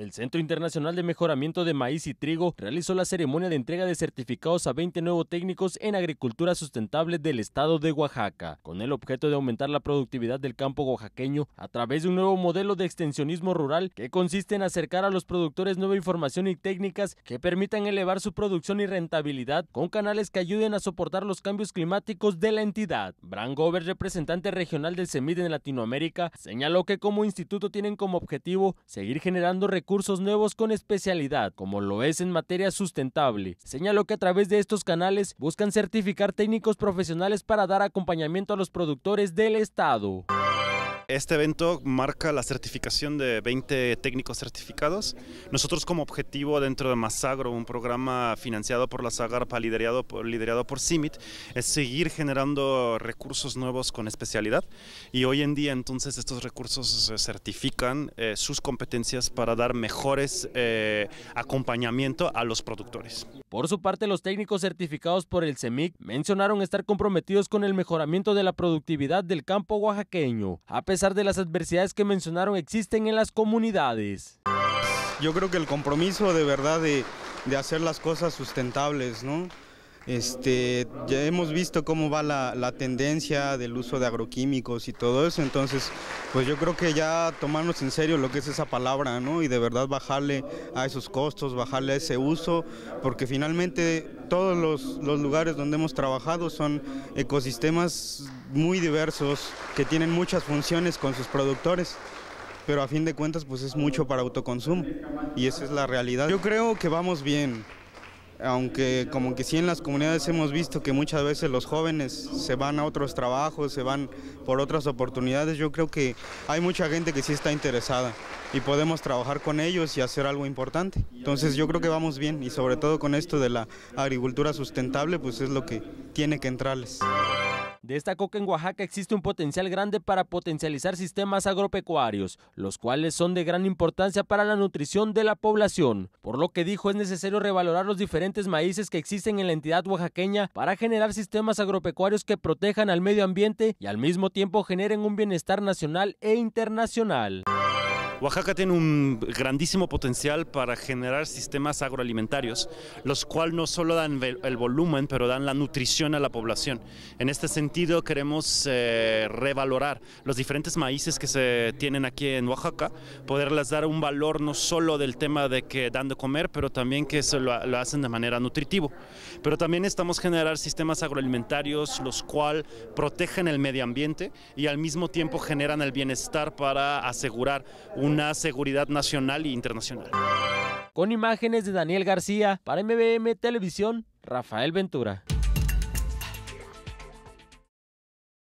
El Centro Internacional de Mejoramiento de Maíz y Trigo realizó la ceremonia de entrega de certificados a 20 nuevos técnicos en agricultura sustentable del estado de Oaxaca, con el objeto de aumentar la productividad del campo oaxaqueño a través de un nuevo modelo de extensionismo rural que consiste en acercar a los productores nueva información y técnicas que permitan elevar su producción y rentabilidad con canales que ayuden a soportar los cambios climáticos de la entidad. Gover, representante regional del CEMID en Latinoamérica, señaló que como instituto tienen como objetivo seguir generando recursos cursos nuevos con especialidad, como lo es en materia sustentable. Señaló que a través de estos canales buscan certificar técnicos profesionales para dar acompañamiento a los productores del Estado. Este evento marca la certificación de 20 técnicos certificados. Nosotros como objetivo dentro de Masagro, un programa financiado por la Sagarpa, liderado por, liderado por CIMIT, es seguir generando recursos nuevos con especialidad. Y hoy en día entonces estos recursos certifican eh, sus competencias para dar mejores eh, acompañamiento a los productores. Por su parte, los técnicos certificados por el CEMIC mencionaron estar comprometidos con el mejoramiento de la productividad del campo oaxaqueño, a pesar de las adversidades que mencionaron existen en las comunidades. Yo creo que el compromiso de verdad de, de hacer las cosas sustentables, ¿no? Este, ya hemos visto cómo va la, tendencia del uso de agroquímicos y todo eso, entonces pues yo creo que ya tomarnos en serio lo que es esa palabra, ¿no? Y de verdad bajarle a esos costos, bajarle a ese uso, porque finalmente todos los, los lugares donde hemos trabajado son ecosistemas muy diversos, que tienen muchas funciones con sus productores pero a fin de cuentas pues es mucho para autoconsumo y esa es la realidad. Yo creo que vamos bien, aunque como que sí en las comunidades hemos visto que muchas veces los jóvenes se van a otros trabajos, se van por otras oportunidades, yo creo que hay mucha gente que sí está interesada y podemos trabajar con ellos y hacer algo importante. Entonces yo creo que vamos bien y sobre todo con esto de la agricultura sustentable, pues es lo que tiene que entrarles. De esta coca en Oaxaca existe un potencial grande para potencializar sistemas agropecuarios, los cuales son de gran importancia para la nutrición de la población. Por lo que dijo, es necesario revalorar los diferentes maíces que existen en la entidad oaxaqueña para generar sistemas agropecuarios que protejan al medio ambiente y al mismo tiempo generen un bienestar nacional e internacional. Oaxaca tiene un grandísimo potencial para generar sistemas agroalimentarios, los cuales no solo dan el volumen, pero dan la nutrición a la población. En este sentido queremos eh, revalorar los diferentes maíces que se tienen aquí en Oaxaca, poderles dar un valor no solo del tema de que dan de comer, pero también que se lo, hacen de manera nutritivo. Pero también estamos generar sistemas agroalimentarios, los cuales protegen el medio ambiente y al mismo tiempo generan el bienestar para asegurar un una seguridad nacional e internacional. Con imágenes de Daniel García, para MBM Televisión, Rafael Ventura.